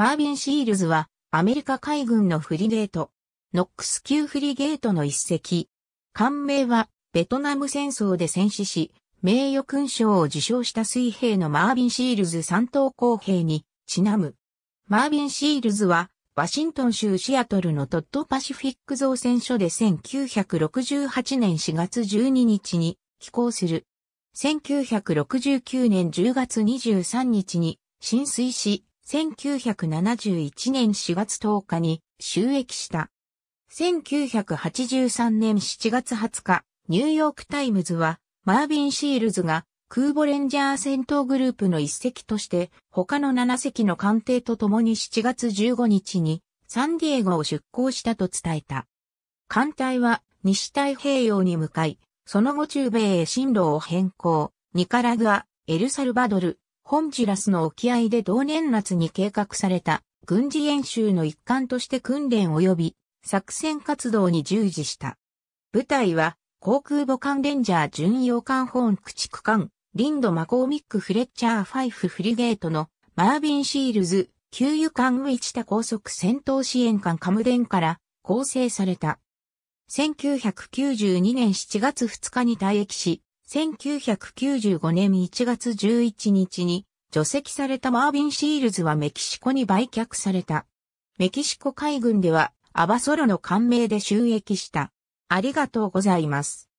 マービン・シールズは、アメリカ海軍のフリゲート、ノックス級フリゲートの一隻。艦名は、ベトナム戦争で戦死し、名誉勲章を受章した水兵のマービン・シールズ3等公兵に、ちなむ。マービン・シールズは、ワシントン州シアトルのトッドパシフィック造船所で1968年4月12日に寄港する。1969年10月23日に浸水し、1971年4月10日に収益した。1983年7月20日、ニューヨークタイムズは、マービン・シールズが、空母レンジャー戦闘グループの一隻として、他の7隻の艦艇と共に7月15日に、サンディエゴを出港したと伝えた。艦隊は、西太平洋に向かい、その後中米へ進路を変更、ニカラグア、エルサルバドル、ホンジュラスの沖合で同年夏に計画された軍事演習の一環として訓練及び作戦活動に従事した。部隊は航空母艦レンジャー巡洋艦ホーン駆逐艦、リンド・マコーミック・フレッチャー・ファイフ・フリゲートのマービン・シールズ、給油艦ウイチタ高速戦闘支援艦カムデンから構成された。1992年7月2日に退役し、1995年1月11日に除籍されたマービン・シールズはメキシコに売却された。メキシコ海軍ではアバソロの艦名で収益した。ありがとうございます。